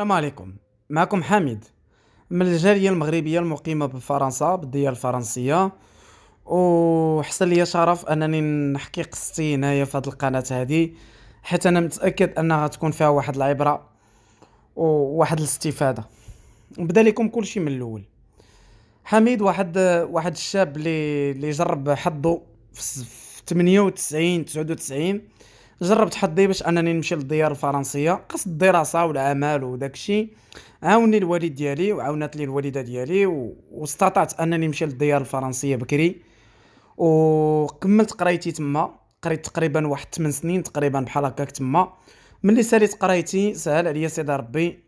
السلام عليكم معكم حامد من الجالية المغربية المقيمة بفرنسا بالدية الفرنسية وحصل لي شرف انني نحكي قصتي هنايا في هاد القناة هادي حيت انا متأكد انها غتكون فيها واحد العبرة وواحد الاستفادة نبدا لكم كلشي من الاول حميد واحد واحد الشاب اللي اللي جرب حظه في 98 99 جربت حظي باش انني نمشي للديار الفرنسيه قصد الدراسه والعمل وداكشي عاوني الوالد ديالي وعاونت لي الوالده ديالي و... واستطعت انني نمشي للديار الفرنسيه بكري وكملت قرايتي تما قريت تقريبا واحد 8 سنين تقريبا بحال هكاك تما ملي ساليت قرايتي سهل عليا سيدي ربي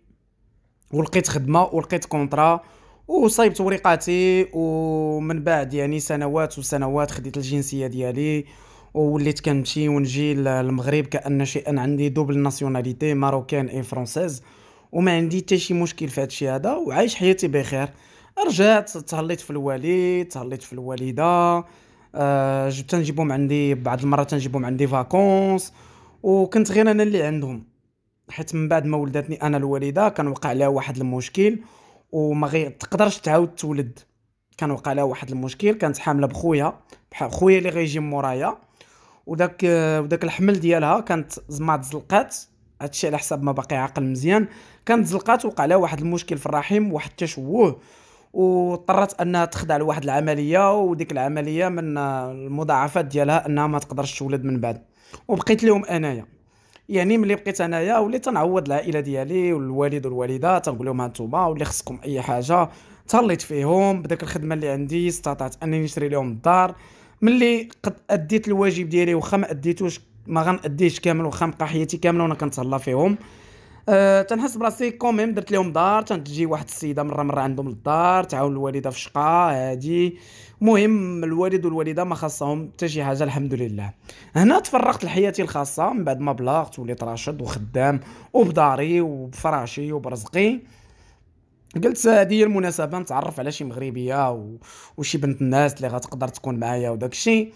ولقيت خدمه ولقيت كونطرا وصايبت ورقاتي ومن بعد يعني سنوات وسنوات خديت الجنسيه ديالي وليت كنمشي ونجي للمغرب كان شيئا عندي دوبل ناسيوناليتي ماروكان اي فرونسيز وما عندي حتى شي مشكل في هادشي هذا وعايش حياتي بخير رجعت تهليت في الوالد تهليت في الوالده آه، جبت تنجيبهم عندي بعض المرات تنجيبهم عندي فاكونس وكنت غير انا اللي عندهم حيت من بعد ما ولدتني انا الوالده كان وقع لها واحد المشكل وما غير تقدرش تعاود تولد كان وقع لها واحد المشكل كانت حامله بخويا بحال خويا اللي غيجي مورايا وداك وداك الحمل ديالها كانت زعما تزلقات هادشي على حساب ما باقي عاقل مزيان كانت زلقات وقع لها واحد المشكل في الرحم واحد التشوه واضطرت انها تخضع لواحد العمليه وديك العمليه من المضاعفات ديالها انها ما تقدرش تولد من بعد وبقيت لهم انايا يعني ملي بقيت انايا وليت تنعوض العائله ديالي والوالد والوالده تنقول لهم هانتوما واللي خصكم اي حاجه تهليت فيهم بداك الخدمه اللي عندي استطعت انني نشري لهم الدار ملي قد اديت الواجب ديالي واخا ما اديتوش ما غناديش كامل واخا نبقى حياتي كامله وانا كنتهلا فيهم أه تنحس براسي كوميم درت لهم دار تنجي واحد السيده مره مره عندهم للدار تعاون الوالده في الشقه هادي المهم الوالد والوالده ما خاصهم حتى شي حاجه الحمد لله هنا تفرقت لحياتي الخاصه من بعد ما بلغت وليت راشد وخدام وبداري وبفراشي وبرزقي قلت هذه هي المناسبه نتعرف على شي مغربيه و... وشي بنت الناس اللي غتقدر تكون معايا وداك الشيء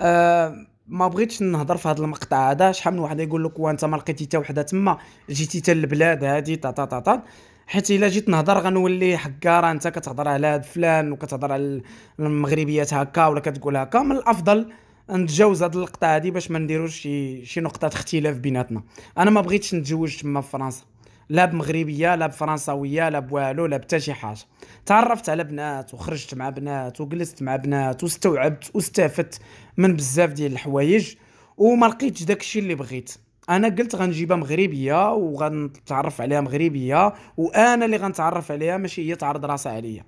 أه ما بغيتش نهضر في هذا المقطع هذا شحال من واحد يقول لك وانت ما لقيتي حتى وحده تما جيتي حتى البلاد هذه تا تا تا تا حيت الا جيت نهضر غنولي حكاره انت كتهضر على هذا فلان وكتهضر على المغربيات هكا ولا كتقول هكا من الافضل نتجاوز هاد اللقطه هادي باش ما نديروش شي شي نقطه اختلاف بيناتنا انا ما بغيتش نتزوج تما في فرنسا لا بمغربيه لا بفرنساويه لا بوالو لا بتا شي حاجه تعرفت على بنات وخرجت مع بنات وجلست مع بنات واستوعبت واستفدت من بزاف ديال الحوايج وما لقيتش داكشي اللي بغيت انا قلت غنجيبها مغربيه وغنتعرف عليها مغربيه وانا اللي غنتعرف عليها ماشي هي تعرض راسها عليا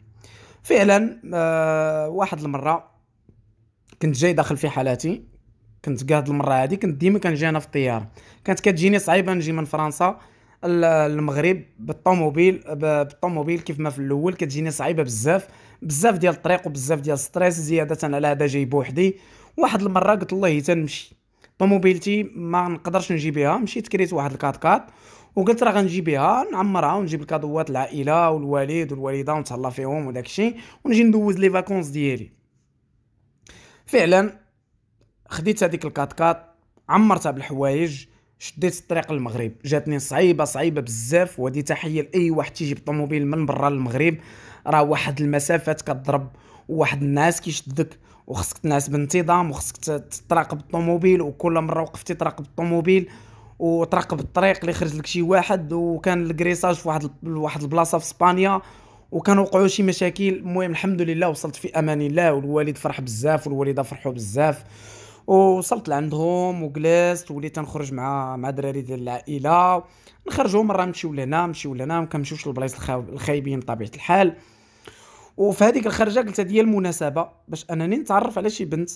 فعلا آه واحد المره كنت جاي داخل في حالاتي كنت قاعد المره هذه كنت ديما كنجي انا في الطياره كانت كتجيني صعيبه نجي من فرنسا المغرب بالطوموبيل بالطوموبيل كيف ما في الاول كتجيني صعيبه بزاف بزاف ديال الطريق وبزاف ديال ستريس زياده على هذا جاي بوحدي واحد المره قلت الله تنمشي طوموبيلتي ما نقدرش نجيبها مشيت كريت واحد الكات كات وقلت راه غنجي بها نعمرها ونجيب الكادوات العائله والوالد والوالده ونتهلا فيهم وداك الشيء ونجي ندوز لي فاكونس ديالي فعلا خديت هذيك الكات كات عمرتها بالحوايج شديت الطريق للمغرب جاتني صعيبه صعيبه بزاف وهذه تحيه لاي واحد تيجي بالطوموبيل من برا للمغرب راه واحد المسافات كتضرب وواحد الناس كيشدك وخصك تنعس بانتظام وخصك تتراقب الطوموبيل وكل مره وقفتي تراقب الطوموبيل وتراقب الطريق اللي خرج لك شي واحد وكان الكريساج في واحد واحد البلاصه في اسبانيا وكان وقعوا شي مشاكل المهم الحمد لله وصلت في امان الله والوالد فرح بزاف والوالده فرحوا بزاف ووصلت لعندهم وجلست وليت نخرج مع مع دراري ديال العائله نخرجوا مره نمشيو لهنا نمشيو لهنا ما كنمشيوش للبلايص الخايبين بطبيعه الحال وفي هذيك الخرجه قلت هذه هي المناسبه باش انني نتعرف على شي بنت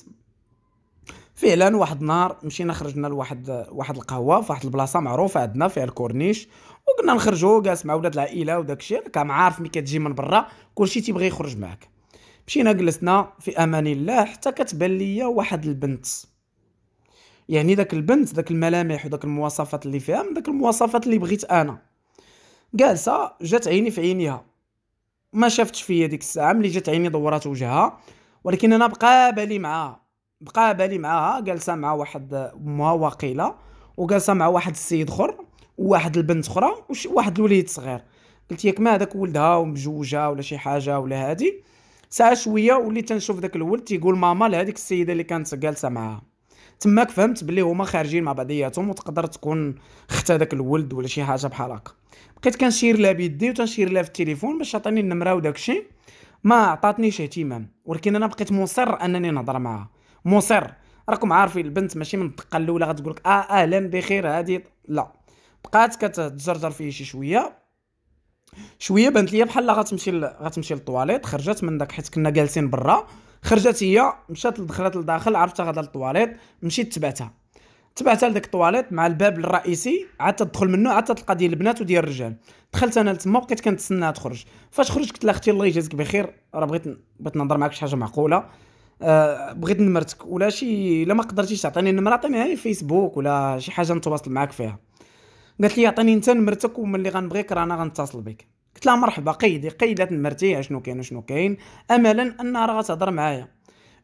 فعلا واحد النهار مشينا خرجنا لواحد واحد القهوه في واحد البلاصه معروفه عندنا فيها الكورنيش وقلنا نخرجوا جالس مع ولاد العائله وداكشي راك عارف ملي كتجي من برا كلشي تيبغي يخرج معاك مشينا جلسنا في امان الله حتى كتبان ليا واحد البنت يعني داك البنت داك الملامح وداك المواصفات اللي فيها من داك المواصفات اللي بغيت انا جالسه جات عيني في عينيها ما شافتش فيا ديك الساعه ملي جات عيني دورات وجهها ولكن انا بقى بالي معاها بقى بالي معاها جالسه مع واحد امها وقيله وجالسه مع واحد السيد اخر وواحد البنت اخرى وواحد الوليد صغير قلت ياك ما هذاك ولدها ومجوجه ولا شي حاجه ولا هادي ساعه شويه وليت تنشوف داك الولد تيقول ماما لهذيك السيده اللي كانت جالسه معاها تماك فهمت بلي هما خارجين مع بعضياتهم وتقدر تكون خت هذاك الولد ولا شي حاجه بحال هكا بقيت كنشير لها بيدي وتنشير لها في التليفون باش عطاني النمره وداك الشيء ما عطاتنيش اهتمام ولكن انا بقيت مصر انني نهضر معاها مصر راكم عارفين البنت ماشي من الدقه الاولى غتقول لك اه اهلا بخير هذه لا بقات كتجرجر فيه شي شويه شويه بانت ليا بحال غتمشي غتمشي للطواليط خرجت من داك حيت كنا جالسين برا خرجت هي مشات دخلت لداخل عرفتها غادا للطواليط مشيت تبعتها تبعتها لداك الطواليط مع الباب الرئيسي عاد تدخل منه عاد تلقى ديال البنات وديال الرجال دخلت انا لتما وبقيت كنتسناها تخرج فاش خرجت قلت لها اختي الله يجازيك بخير راه بغيت بغيت نهضر معاك شي حاجه معقوله أه بغيت نمرتك ولا شي الا ما قدرتيش تعطيني النمره عطيني فيسبوك ولا شي حاجه نتواصل معاك فيها قالت لي عطيني انت نمرتك وملي غنبغيك رانا غنتصل بك قلت لها مرحبا قيدي قيدات نمرتي شنو كاين شنو كاين املا انها راه غتهضر معايا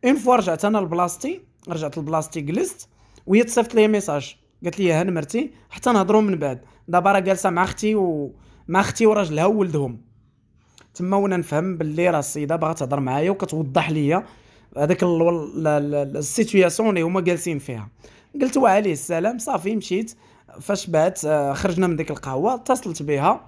اون فوا رجعت انا لبلاصتي رجعت لبلاصتي جلست وهي تصيفط لي ميساج قالت لي ها نمرتي حتى نهضروا من بعد دابا راه جالسه مع اختي و مع اختي وراجلها وولدهم تما وانا نفهم باللي راه السيده باغا تهضر معايا وكتوضح ليا هذاك السيتوياسيون اللي هما جالسين فيها قلت وعليه السلام صافي مشيت فاش بات آه، خرجنا من ديك القهوه اتصلت بها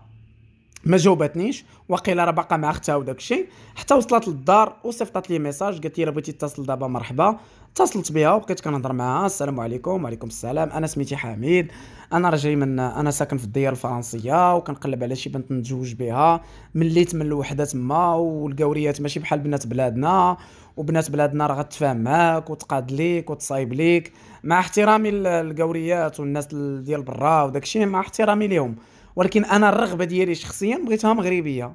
ما جاوبتنيش وقيل راه باقا مع اختها وداك الشيء حتى وصلت للدار وصيفطات لي ميساج قالت لي راه بغيتي تتصل دابا مرحبا اتصلت بها وبقيت كنهضر معاها السلام عليكم وعليكم السلام انا سميتي حميد انا راه جاي من انا ساكن في الديار الفرنسيه وكنقلب على شي بنت نتزوج بها مليت من الوحده تما والقوريات ماشي بحال بنات بلادنا وبنات بلادنا راه غتفاهم معاك وتقاد ليك وتصايب ليك مع احترامي للقوريات والناس ديال برا وداكشي مع احترامي ليهم ولكن انا الرغبه ديالي شخصيا بغيتها مغربيه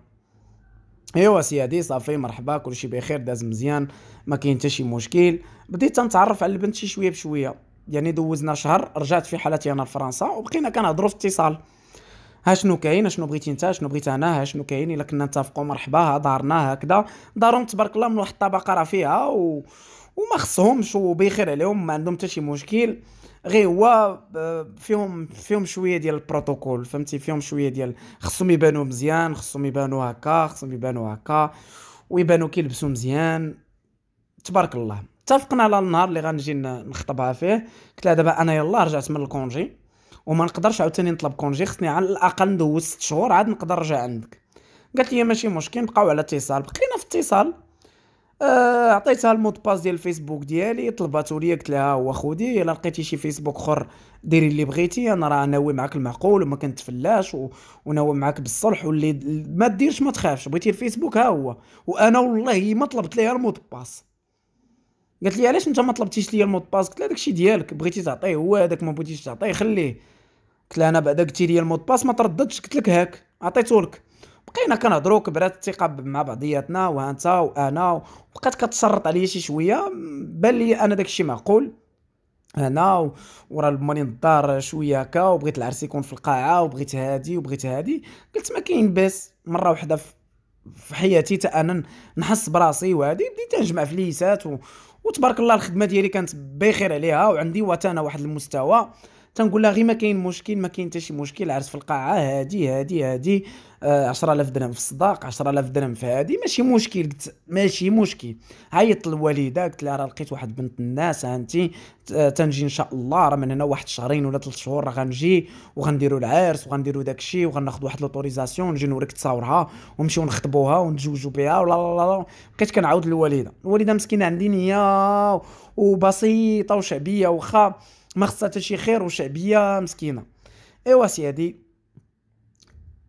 ايوا سيادي صافي مرحبا كلشي بخير داز مزيان ما كاين حتى شي مشكل بديت تنتعرف على البنت شي شويه بشويه يعني دوزنا شهر رجعت في حالتي انا لفرنسا وبقينا كنهضروا في اتصال ها شنو كاين اشنو بغيتي نتا شنو بغيت انا ها شنو كاين الا كنا نتفقوا مرحبا ها دارنا هكذا دارهم تبارك الله من واحد الطبقه رفيعه و... وما خصهمش وبخير عليهم ما عندهم حتى شي مشكل غير هو آه، فيهم فيهم شويه ديال البروتوكول فهمتي فيهم شويه ديال خصهم يبانو مزيان خصهم يبانو هكا خصهم يبانو هكا ويبانو كيلبسوا مزيان تبارك الله اتفقنا على النهار اللي غنجي نخطبها فيه قلت لها دابا انا يلا رجعت من الكونجي وما نقدرش عاوتاني نطلب كونجي خصني على الاقل ندوز 6 شهور عاد نقدر نرجع عندك قالت لي ماشي مشكل نبقاو على اتصال بقينا في اتصال آه عطيتها المود باس ديال الفيسبوك ديالي طلباتو ليا قلت لها هو خودي الا لقيتي شي فيسبوك اخر ديري اللي بغيتي انا راه ناوي معاك المعقول وما كنتفلاش و... وناوي معاك بالصلح واللي ما ديرش ما تخافش بغيتي الفيسبوك ها هو وانا والله ما طلبت ليها المود باس قالت لي علاش انت ما طلبتيش ليا المود باس قلت لها داكشي ديالك بغيتي تعطيه هو هذاك ما بغيتيش تعطيه خليه قلت لها انا بعدا قلتي لي المود باس ما ترددش قلت لك هاك عطيتولك لك بقينا كنهضروا كبرات الثقه مع بعضياتنا وانت وانا وبقات كتشرط عليا شي شويه بان لي انا داكشي معقول هنا ورا الماني الدار شويه هكا وبغيت العرس يكون في القاعه وبغيت هادي وبغيت هادي قلت ما كاين باس مره واحده في حياتي تا انا نحس براسي وهادي بديت نجمع فليسات و... وتبارك الله الخدمه ديالي كانت بخير عليها وعندي وانا واحد المستوى تنقول لها غير ما كاين مشكل ما كاين حتى شي مشكل عرس في القاعه هادي هادي هادي 10000 آه، درهم في الصداق 10000 درهم في هادي ماشي مشكل قلت ماشي مشكل عيطت للوالده قلت لها راه لقيت واحد بنت الناس هانتي تنجي ان شاء الله راه من هنا واحد شهرين ولا ثلاث شهور راه غنجي وغنديروا العرس وغنديروا داكشي وغناخذ واحد لوتوريزاسيون نجي نوريك تصاورها ونمشيو نخطبوها ونتزوجوا بها ولا لا لا بقيت كنعاود للوالده الوالده مسكينه عندي نيه وبسيطه وشعبيه واخا ما خصها حتى شي خير وشعبيه مسكينه ايوا سيدي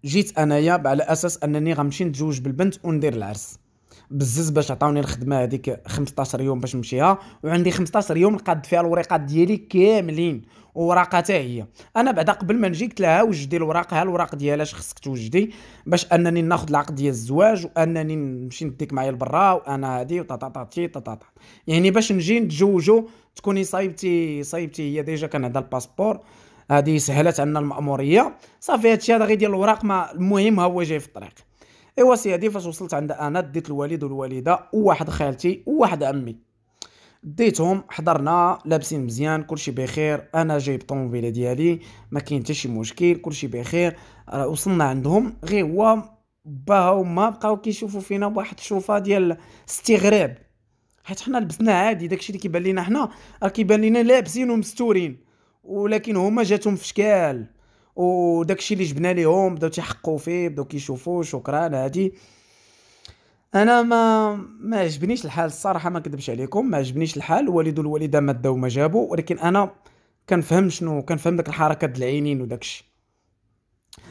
جيت انايا على اساس انني غنمشي نتزوج بالبنت وندير العرس بزز باش عطاوني الخدمه هذيك 15 يوم باش نمشيها وعندي 15 يوم نقاد فيها الوريقات ديالي كاملين ووراقه حتى هي انا بعدا قبل ما نجي قلت لها وجدي الوراق ها الوراق ديالها اش خصك توجدي باش انني ناخذ العقد ديال الزواج وانني نمشي نديك معايا لبرا وانا هادي وطاطاطاتي طاطاطا يعني باش نجي نتزوجوا تكوني صايبتي صايبتي هي ديجا كان عندها الباسبور هذه سهلت عنا الماموريه صافي هادشي هذا ديال الوراق ما المهم هو جاي في الطريق ايوا سيدي فاش وصلت عند انا ديت الوالد والوالده وواحد خالتي وواحد عمي ديتهم حضرنا لابسين مزيان كلشي بخير انا جايب الطوموبيله ديالي ما كاين حتى شي مشكل كلشي بخير آه، وصلنا عندهم غير هو باها وما بقاو كيشوفوا فينا بواحد الشوفه ديال استغراب حيت حنا لبسنا عادي داكشي اللي كيبان لينا حنا راه كيبان لينا لابسين ومستورين ولكن هما جاتهم في شكال وداكشي اللي جبنا ليهم بداو تيحقوا فيه بداو كيشوفوا شكرا هادي انا ما ما عجبنيش الحال الصراحه ما كذبش عليكم ما عجبنيش الحال الوالد والوالده ما داو ما جابوا ولكن انا كنفهم شنو كنفهم داك د العينين وداكشي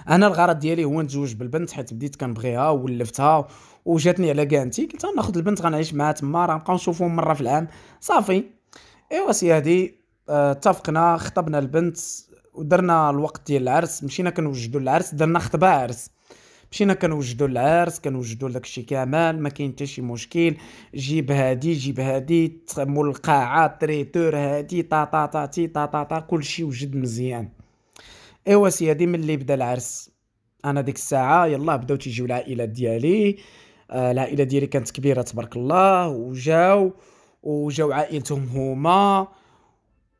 انا الغرض ديالي هو نتزوج بالبنت حيت بديت كنبغيها ولفتها وجاتني على كانتي قلت ناخذ البنت غنعيش معها تما راه نبقاو نشوفو مره في العام صافي ايوا سي هادي آه، اتفقنا خطبنا البنت ودرنا الوقت ديال العرس مشينا كنوجدوا العرس درنا خطبه عرس مشينا كنوجدوا العرس كنوجدوا داكشي كامل ما كاين حتى شي مشكل جيب هادي جيب هادي مول القاعه تريتور هادي طا طا طا تي طا طا طا كلشي وجد مزيان ايوا سيادي ملي بدا العرس انا ديك الساعه يلا بداو تيجيو العائلات ديالي آه العائله ديالي كانت كبيره تبارك الله وجاو وجاو عائلتهم هما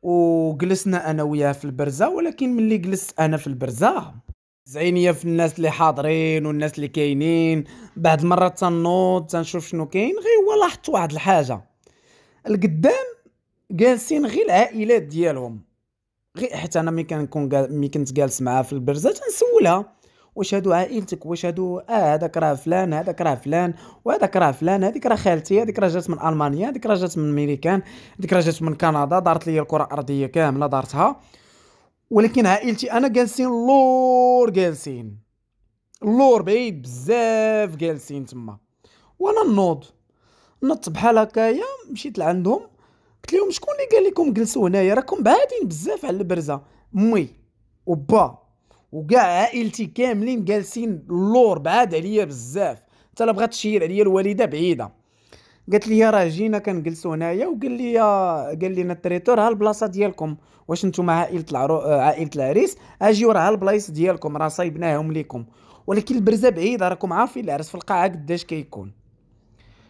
وجلسنا انا وياه في البرزه ولكن ملي جلست انا في البرزه زعينية في الناس اللي حاضرين والناس اللي كاينين بعد مرة تنوض تنشوف شنو كاين غير هو لاحظت واحد الحاجة القدام جالسين غير العائلات ديالهم غير حتى انا ملي كنكون ملي كنت جالس معاه في البرزه تنسولها واش هادو عائلتك واش هادو اه هذاك راه فلان هذاك راه فلان وهذاك راه فلان هذيك راه خالتي هذيك راه جات من المانيا هذيك راه جات من امريكان هذيك راه جات من كندا دارت لي الكره الارضيه كامله دارتها ولكن عائلتي انا جالسين لور جالسين اللور بعيد بزاف جالسين تما وانا نوض نط بحال هكايا مشيت لعندهم قلت لهم شكون اللي قال لكم جلسوا هنايا راكم بعادين بزاف على البرزه مي وبا وكاع عائلتي كاملين جالسين اللور بعاد عليا بزاف حتى لا بغات تشير عليا الوالده بعيده قالت لي راه جينا كنجلسوا هنايا وقال لي قال لنا التريتور ها البلاصه ديالكم واش نتوما عائله العرو... عائله العريس اجيو راه البلايص ديالكم راه صايبناهم ليكم ولكن البرزه بعيده راكم عارفين العرس في القاعه قداش كيكون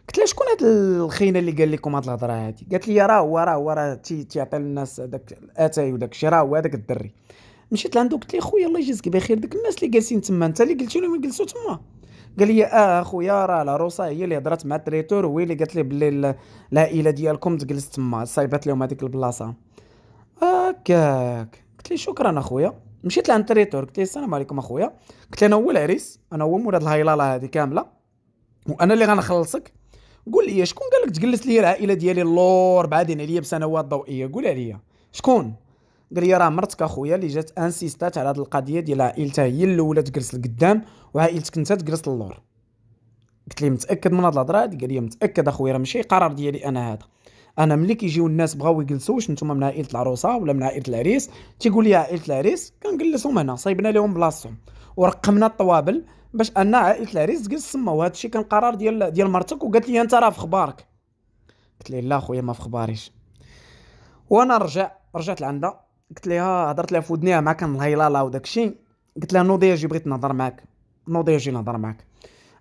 قلت لها شكون هاد الخينا اللي قال لكم هاد الهضره هادي قالت لي راه هو راه هو راه تيعطي للناس داك الاتاي وداك الشيء راه هو هذاك الدري مشيت لعندو قلت لي خويا الله يجازك بخير دوك الناس اللي جالسين تما انت اللي قلتي لهم يجلسوا تما قال لي اه خويا راه لا روسا هي اللي هضرت مع التريتور وهي اللي قالت لي بلي العائله ديالكم تجلس تما صايبات لهم هذيك البلاصه هكاك قلت لي شكرا اخويا مشيت لعند التريتور قلت لي السلام عليكم اخويا قلت انا هو العريس انا هو مولاد الهيلاله هذه كامله وانا اللي غنخلصك قول لي شكون قال لك تجلس لي العائله ديالي اللور بعادين عليا بسنوات ضوئيه قولها عليا شكون قال لي راه مرتك اخويا اللي جات انسيستات على هذه القضيه ديال عائلتها هي الاولى تجلس لقدام وعائلتك انت تجلس للور قلت لي متاكد من هاد الهضره هادي قال لي متاكد اخويا راه ماشي قرار ديالي انا هذا انا ملي كيجيو الناس بغاو يجلسوا واش نتوما من عائله العروسه ولا من عائله العريس تيقول لي عائله العريس كنجلسهم هنا صايبنا لهم بلاصتهم ورقمنا الطوابل باش ان عائله العريس تجلس تما وهذا الشيء كان قرار ديال ديال مرتك وقالت لي انت راه في خبارك قلت لي لا خويا ما في خباريش وانا رجع رجعت لعندها قلت لها هضرت لها في ودنيها مع كان لا وداك الشيء قلت لها نوضي اجي بغيت نهضر معاك نوضي اجي نهضر معاك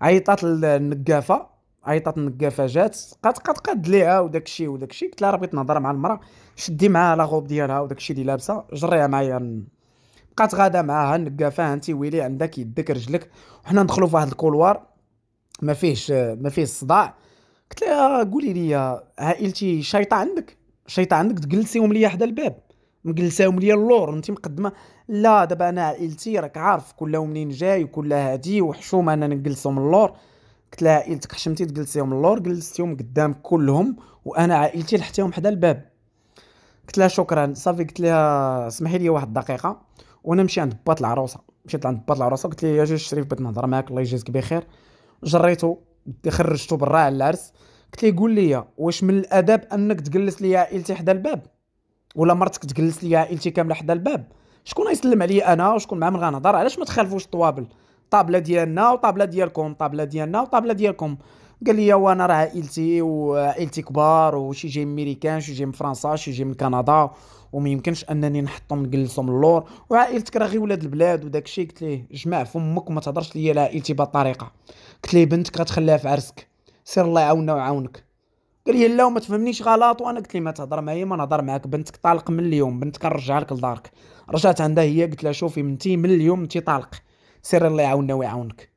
عيطات للنقافه عيطات النقافه جات قد قد قد ليها وداك الشيء وداك الشيء قلت لها راه بغيت نهضر مع المراه شدي معاها لا غوب ديالها وداك الشيء اللي لابسه جريها معايا بقات غادا معاها نقافاها انت ويلي عندك يدك رجلك وحنا ندخلوا في واحد الكولوار ما فيهش ما فيه صداع قلت لها قولي لي عائلتي شيطه عندك شيطه عندك تجلسيهم ليا حدا الباب مجلساهم ليا اللور انت مقدمه لا دابا انا عائلتي راك عارف كلها منين جاي وكل هادي وحشومه انا نجلسهم اللور قلت لها عائلتك حشمتي تجلسيهم اللور جلستيهم قدام كلهم وانا عائلتي لحتيهم حدا الباب قلت لها شكرا صافي قلت لها سمحي لي واحد الدقيقه وانا مشي عند باط العروسه مشيت عند باط العروسه قلت لي يا جوج الشريف بغيت نهضر معاك الله يجازيك بخير جريته خرجته برا على العرس قلت ليه قول لي واش من الادب انك تجلس لي عائلتي حدا الباب ولا مرتك تجلس لي عائلتي كامله حدا الباب شكون غيسلم عليا انا وشكون مع من غنهضر علاش ما تخالفوش الطوابل طابله ديالنا وطابله ديالكم طابله ديالنا وطابله ديالكم قال لي وانا راه عائلتي وعائلتي كبار وشي جاي من ميريكان شي جاي من فرنسا شي جاي من كندا وما يمكنش انني نحطهم نجلسهم اللور وعائلتك راه غير ولاد البلاد وداك الشيء قلت ليه جمع فمك وما تهضرش ليا على عائلتي بهاد الطريقه قلت ليه بنتك غتخليها في عرسك سير الله يعاوننا ويعاونك قال لي لا وما تفهمنيش غلط وانا قلت ليه ما تهضر معايا ما نهضر معاك بنتك طالق من اليوم بنتك نرجع لك لدارك رجعت عندها هي قلت لها شوفي بنتي من اليوم انت طالق سير الله يعاوننا ويعاونك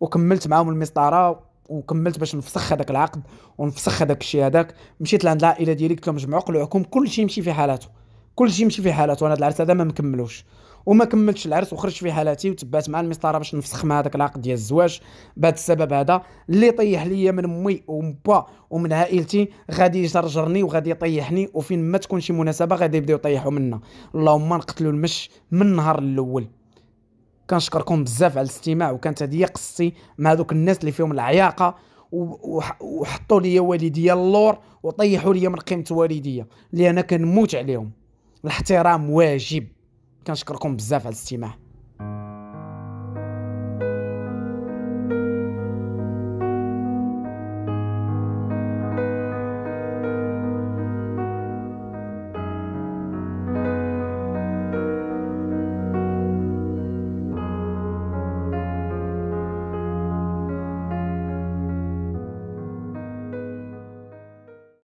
وكملت معاهم المسطره وكملت باش نفسخ هذاك العقد ونفسخ هذاك الشيء هذاك مشيت لعند العائله ديالي قلت لهم جمعوا قلعكم كلشي يمشي في كل كلشي يمشي في حالاته انا هذا العرس هذا ما مكملوش وما كملتش العرس وخرجت في حالاتي وتبعت مع المسطره باش نفسخ مع هذاك العقد ديال الزواج بهذا السبب هذا اللي طيح ليا من امي وبا ومن عائلتي غادي يجرجرني وغادي يطيحني وفين ما تكون شي مناسبه غادي يبداو يطيحوا منا اللهم نقتلوا المش من النهار الاول كنشكركم بزاف على الاستماع وكانت هذه قصتي مع ذوك الناس اللي فيهم العياقه وحطوا لي والديا اللور وطيحوا لي من قيمه والديا اللي انا كنموت عليهم الاحترام واجب كنشكركم بزاف على الاستماع